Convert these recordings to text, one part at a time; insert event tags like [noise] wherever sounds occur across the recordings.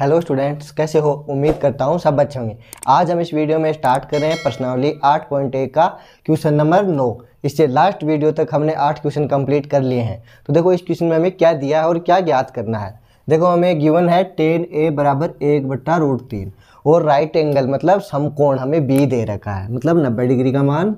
hello students कैसे हो उम्मीद करता हूँ सब अच्छे होंगे आज हम इस वीडियो में स्टार्ट कर रहे हैं पर्सनली आठ पॉइंट एक का क्वेश्चन नंबर नौ इससे लास्ट वीडियो तक हमने आठ क्वेश्चन कंप्लीट कर लिए हैं तो देखो इस क्वेश्चन में हमें क्या दिया है और क्या ज्ञात करना है देखो हमें गिवन है टेन ए बराबर एक बट्टा रूट तीन और राइट एंगल मतलब समकोण हमें बी दे रखा है मतलब नब्बे डिग्री का मान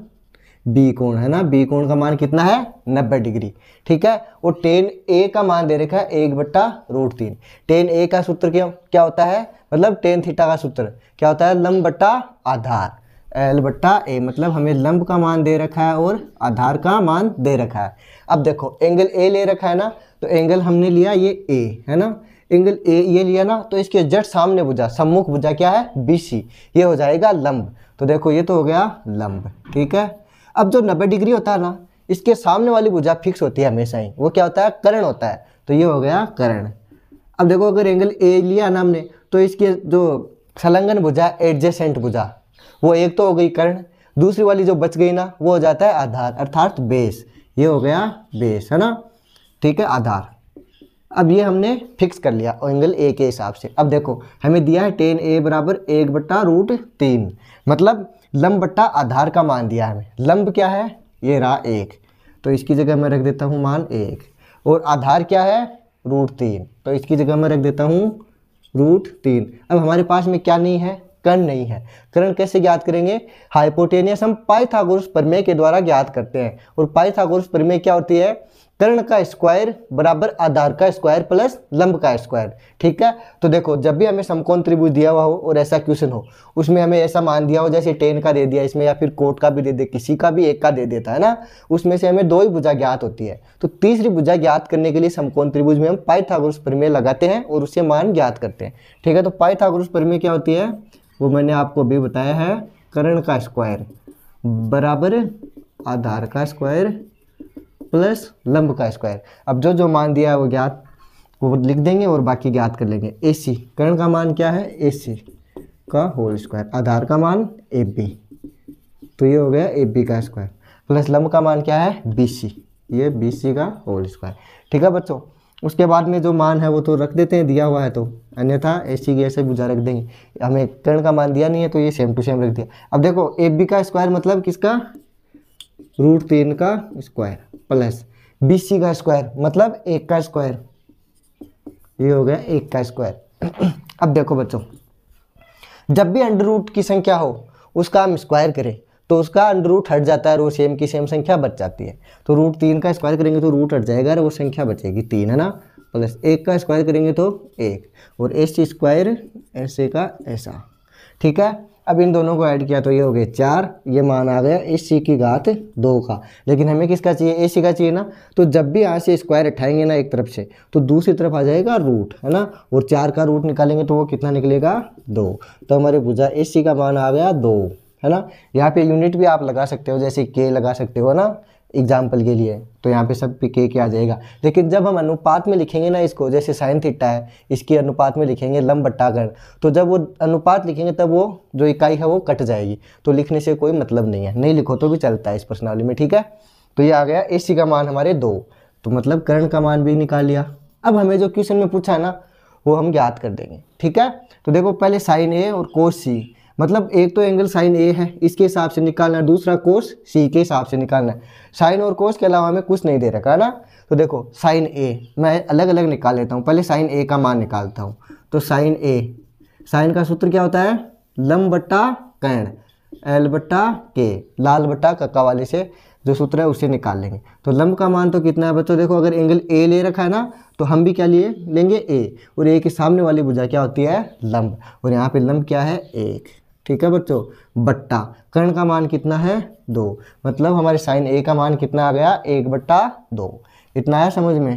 बी कोण है ना बी कोण का मान कितना है नब्बे डिग्री ठीक है और टेन ए का मान दे रखा है एक बट्टा रूट तीन टेन ए का सूत्र क्या क्या होता है मतलब टेन थीटा का सूत्र क्या होता है लंब बट्टा आधार एल बट्टा ए मतलब हमें लंब का मान दे रखा है और आधार का मान दे रखा है अब देखो एंगल ए ले रखा है ना तो एंगल हमने लिया ये ए है ना एंगल ए ये लिया ना तो इसके जट सामने बुझा सम्मुख बुझा क्या है बी सी ये हो जाएगा लंब तो देखो ये तो हो गया लंब ठीक है अब जो नब्बे डिग्री होता है ना इसके सामने वाली भुजा फिक्स होती है हमेशा ही वो क्या होता है करण होता है तो ये हो गया करण अब देखो अगर एंगल ए लिया ना हमने तो इसके जो संलंगन भुजा एडजेसेंट भुजा वो एक तो हो गई कर्ण दूसरी वाली जो बच गई ना वो हो जाता है आधार अर्थात बेस ये हो गया बेस है ना ठीक है आधार अब ये हमने फिक्स कर लिया एंगल ए के हिसाब से अब देखो हमें दिया है टेन ए बराबर एक बट्टा रूट तीन मतलब लंब बट्टा आधार का मान दिया है हमें लंब क्या है ये रहा एक तो इसकी जगह मैं रख देता हूँ मान एक और आधार क्या है रूट तीन तो इसकी जगह मैं रख देता हूँ रूट तीन अब हमारे पास में क्या नहीं है कर्ण नहीं है कर्ण कैसे ज्ञात करेंगे हाइपोटेनियस हम पाइथागोरस प्रमेय के द्वारा ज्ञात करते हैं और पाइथागोरस प्रमेय क्या होती है कर्ण का स्क्वायर बराबर आधार का स्क्वायर प्लस लंब का स्क्वायर ठीक है तो देखो जब भी हमें समकोण त्रिभुज दिया हुआ हो और ऐसा क्वेश्चन हो उसमें हमें ऐसा मान दिया हो जैसे टेन का दे दिया इसमें या फिर कोट का भी दे दे किसी का भी एक का दे देता है ना उसमें से हमें दो ही भुजा ज्ञात होती है तो तीसरी भुजा ज्ञात करने के लिए समकोण त्रिभुज में हम पाइथागोरस प्रमेय लगाते हैं और उससे मान ज्ञात करते हैं ठीक है तो पाइथागोरस प्रमेय क्या होती है वो मैंने आपको अभी बताया है कर्ण का स्क्वायर बराबर आधार का स्क्वायर प्लस लंब का स्क्वायर अब जो जो मान दिया है वो ज्ञात वो लिख देंगे और बाकी ज्ञात कर लेंगे ए सी कर्ण का मान क्या है ए सी का होल स्क्वायर आधार का मान ए बी तो ये हो गया ए बी का स्क्वायर प्लस लंब का मान क्या है बी सी ये बी सी का होल स्क्वायर ठीक है बच्चों उसके बाद में जो मान है वो तो रख देते हैं दिया हुआ है तो अन्यथा ए सी की ऐसे बुझा रख देंगे हमें कर्ण का मान दिया नहीं है तो ये सेम टू सेम रख दिया अब देखो ए बी का स्क्वायर मतलब किसका रूट तीन का स्क्वायर प्लस बी सी का स्क्वायर मतलब एक का स्क्वायर ये हो गया एक का स्क्वायर [clears throat] अब देखो बच्चों जब भी अंडर रूट की संख्या हो उसका हम स्क्वायर करें तो उसका अंडर रूट हट जाता है और वो सेम की सेम संख्या बच जाती है तो रूट तीन का स्क्वायर करेंगे तो रूट हट जाएगा और वो संख्या बचेगी तीन है ना प्लस एक का स्क्वायर करेंगे तो एक और एस स्क्वायर ऐसे का ऐसा ठीक है अब इन दोनों को ऐड किया तो ये हो गए चार ये मान आ गया ए सी की घात दो का लेकिन हमें किसका चाहिए ए सी का चाहिए ना तो जब भी यहाँ से स्क्वायर उठाएंगे ना एक तरफ से तो दूसरी तरफ आ जाएगा रूट है ना और चार का रूट निकालेंगे तो वो कितना निकलेगा दो तो हमारे पूजा ए सी का मान आ गया दो है ना यहाँ पे यूनिट भी आप लगा सकते हो जैसे के लगा सकते हो ना एग्जाम्पल के लिए तो यहाँ पे सब पी के आ जाएगा लेकिन जब हम अनुपात में लिखेंगे ना इसको जैसे साइन थीटा है इसके अनुपात में लिखेंगे लम बट्टा तो जब वो अनुपात लिखेंगे तब वो जो इकाई है वो कट जाएगी तो लिखने से कोई मतलब नहीं है नहीं लिखो तो भी चलता है इस प्रश्नावली में ठीक है तो ये आ गया ए का मान हमारे दो तो मतलब करण का मान भी निकाल लिया अब हमें जो क्वेश्चन में पूछा है ना वो हम ज्ञात कर देंगे ठीक है तो देखो पहले साइन ए और कोस सी मतलब एक तो एंगल साइन ए है इसके हिसाब से निकालना है दूसरा कोर्स सी के हिसाब से निकालना है साइन और कोर्स के अलावा हमें कुछ नहीं दे रखा है ना तो देखो साइन ए मैं अलग अलग निकाल लेता हूँ पहले साइन ए का मान निकालता हूँ तो साइन ए साइन का सूत्र क्या होता है लम बट्टा कैण एल बट्टा के लाल बट्टा कक्का वाले से जो सूत्र है उसे निकाल लेंगे तो लम्ब का मान तो कितना है बच्चों देखो अगर एंगल ए ले रखा है ना तो हम भी क्या लिए लेंगे ए और ए के सामने वाली भुजा क्या होती है लम्ब और यहाँ पे लम्ब क्या है एक ठीक है बच्चों बट्टा कर्ण का मान कितना है दो मतलब हमारे साइन ए का मान कितना आ गया एक बट्टा दो इतना है समझ में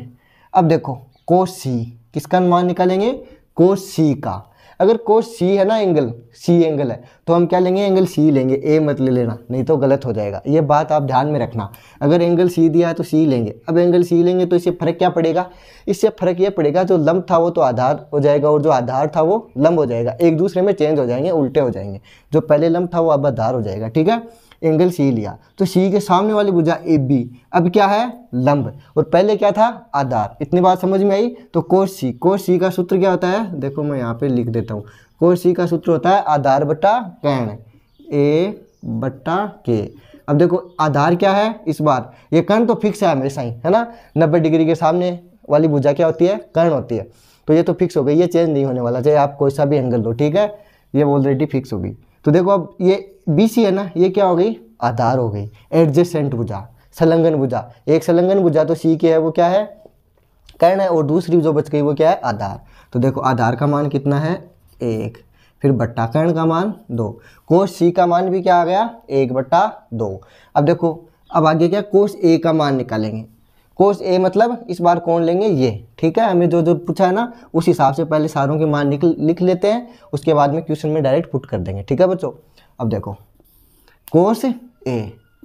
अब देखो को सी किसका मान निकालेंगे को सी का अगर कोस सी है ना एंगल सी एंगल है तो हम क्या लेंगे एंगल सी लेंगे ए मत ले लेना नहीं तो गलत हो जाएगा ये बात आप ध्यान में रखना अगर एंगल सी दिया है तो सी लेंगे अब एंगल सी लेंगे तो इससे फ़र्क क्या पड़ेगा इससे फ़र्क ये पड़ेगा जो लंब था वो तो आधार हो जाएगा और जो आधार था वो लंब हो जाएगा एक दूसरे में चेंज हो जाएंगे उल्टे हो जाएंगे जो पहले लंब था वो अब आधार हो जाएगा ठीक है एंगल सी लिया तो सी के सामने वाली भुजा ए बी अब क्या है लंब और पहले क्या था आधार इतनी बात समझ में आई तो कोर सी कोर सी का सूत्र क्या होता है देखो मैं यहाँ पे लिख देता हूँ कोर सी का सूत्र होता है आधार बट्टा कर्ण ए बट्टा के अब देखो आधार क्या है इस बार ये कर्ण तो फिक्स है हमेशा ही है ना नब्बे डिग्री के सामने वाली भुजा क्या होती है कर्ण होती है तो ये तो फिक्स हो गई ये चेंज नहीं होने वाला चाहे आप कोई सा भी एंगल लो ठीक है ये ऑलरेडी फिक्स हो गई तो देखो अब ये बी सी है ना ये क्या हो गई आधार हो गई एडजेसेंट भुजा संलग्न भुजा एक संलग्न भुजा तो सी के है वो क्या है कर्ण है और दूसरी जो बच गई वो क्या है आधार तो देखो आधार का मान कितना है एक फिर बट्टा कर्ण का मान दो कोष सी का मान भी क्या आ गया एक बट्टा दो अब देखो अब आगे क्या कोष ए का मान निकालेंगे कोस ए मतलब इस बार कौन लेंगे ये ठीक है हमें जो जो पूछा है ना उस हिसाब से पहले सारों के मान निकल लिख लेते हैं उसके बाद में क्वेश्चन में डायरेक्ट पुट कर देंगे ठीक है बच्चों अब देखो कोस ए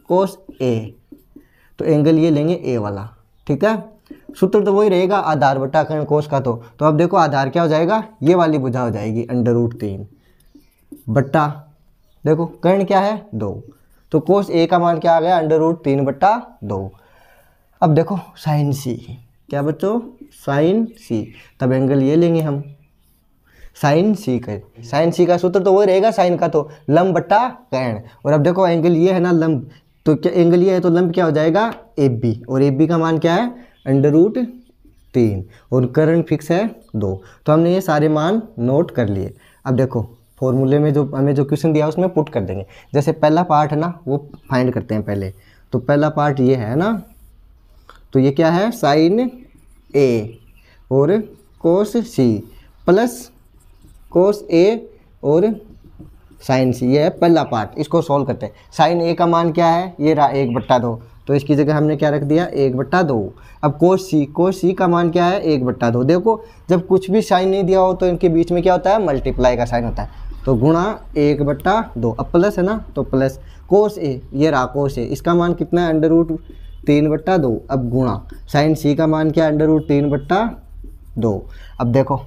कोस ए तो एंगल ये लेंगे ए वाला ठीक है सूत्र तो वही रहेगा आधार बटा कर्ण कोस का तो तो अब देखो आधार क्या हो जाएगा ये वाली बुझा हो जाएगी अंडर रूट तीन बट्टा देखो कर्ण क्या है दो तो कोस ए का मान क्या आ गया अंडर रूट तीन बट्टा दो अब देखो साइन सी क्या बच्चों साइन सी तब एंगल ये लेंगे हम साइन सी का साइन सी का सूत्र तो वही रहेगा साइन का तो लंब बट्टा कर्ण और अब देखो एंगल ये है ना लंब तो क्या एंगल ये है तो लंब क्या हो जाएगा ए बी और ए बी का मान क्या है अंडर रूट तीन और करण फिक्स है दो तो हमने ये सारे मान नोट कर लिए अब देखो फॉर्मूले में जो हमें जो क्वेश्चन दिया उसमें पुट कर देंगे जैसे पहला पार्ट है ना वो फाइंड करते हैं पहले तो पहला पार्ट ये है ना तो ये क्या है साइन ए और कोस सी प्लस कोस ए और साइन सी ये है पहला पार्ट इसको सॉल्व करते हैं साइन ए का मान क्या है ये रहा एक बट्टा दो तो इसकी जगह हमने क्या रख दिया एक बट्टा दो अब कोस सी कोस सी का मान क्या है एक बट्टा दो देखो जब कुछ भी साइन नहीं दिया हो तो इनके बीच में क्या होता है मल्टीप्लाई का साइन होता है तो गुणा एक बट्टा दो अब प्लस है ना तो प्लस कोस ए ये रहा कोस ए इसका मान कितना है अंडर रूट तीन बट्टा दो अब गुणा साइन सी का मान क्या अंडर रूट तीन बट्टा दो अब देखो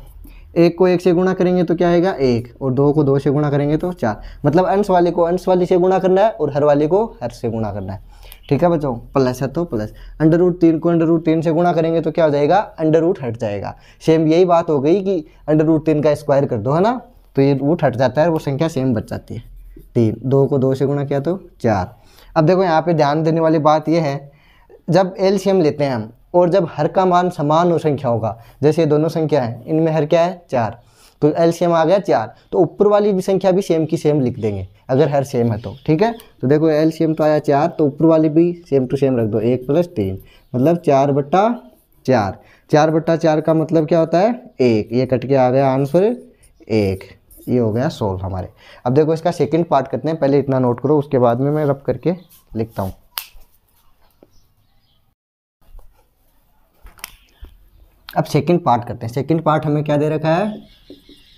एक को एक से गुणा करेंगे तो क्या आएगा एक और दो को दो से गुणा करेंगे तो चार मतलब अंश वाले को अंश वाले से गुणा करना है और हर वाले को हर से गुणा करना है ठीक है बच्चों प्लस है तो प्लस अंडर रूट तीन को अंडर रूट तीन से गुणा करेंगे तो क्या हो जाएगा अंडर रूट हट जाएगा सेम यही बात हो गई कि अंडर रूट तीन का स्क्वायर कर दो है ना तो ये रूट हट जाता है वो संख्या सेम बच जाती है तीन दो को दो से गुणा किया तो चार अब देखो यहाँ पे ध्यान देने वाली बात यह है जब एल लेते हैं हम और जब हर का मान समान हो संख्या होगा जैसे दोनों संख्या है इनमें हर क्या है चार तो एल आ गया चार तो ऊपर वाली भी संख्या भी सेम की सेम लिख देंगे अगर हर सेम है तो ठीक है तो देखो एल तो आया चार तो ऊपर वाली भी सेम टू सेम रख दो एक प्लस तीन मतलब चार बट्टा चार चार बट्टा चार का मतलब क्या होता है एक ये कट के आ गया आंसर एक ये हो गया सोल्व हमारे अब देखो इसका सेकंड पार्ट करते हैं पहले इतना नोट करो उसके बाद में मैं रब करके लिखता हूँ अब सेकंड पार्ट करते हैं सेकंड पार्ट हमें क्या दे रखा है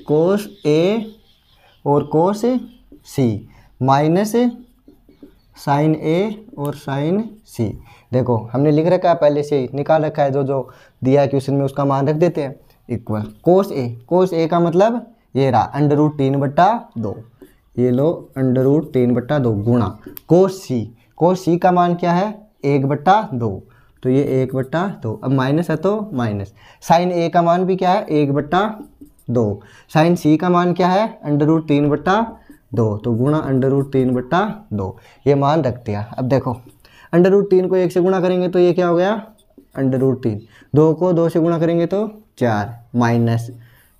कोस ए और कोस सी माइनस साइन ए और साइन सी देखो हमने लिख रखा है पहले से निकाल रखा है जो जो दिया है क्वेश्चन में उसका मान रख देते हैं इक्वल कोस ए कोस ए का मतलब ये रहा अंडर रूट तीन बट्टा दो ये लो अंडर रूट तीन बट्टा दो गुणा कोस सी कोस सी का मान क्या है एक बट्टा दो तो ये एक बट्टा दो अब माइनस है तो माइनस साइन ए का मान भी क्या है एक बट्टा दो साइन सी का मान क्या है अंडर रूट तीन बट्टा दो तो गुणा अंडर रूट तीन बट्टा दो ये मान रख दिया अब देखो अंडर रूट तीन को एक से गुणा करेंगे तो ये क्या हो गया अंडर रूट तीन दो को दो से गुणा करेंगे तो चार माइनस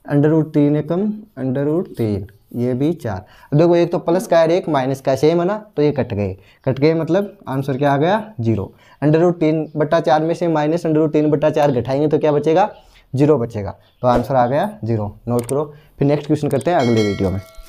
अंडर रूट तीन एकम अंडर रूट तीन ये भी चार देखो एक तो प्लस का है एक माइनस का सेम है ना तो ये कट गए कट गए मतलब आंसर क्या आ गया जीरो अंडर रूट तीन बट्टा चार में से माइनस अंडर रूट तीन बट्टा चार घटाएंगे तो क्या बचेगा जीरो बचेगा तो आंसर आ गया जीरो नोट करो फिर नेक्स्ट क्वेश्चन करते हैं अगले वीडियो में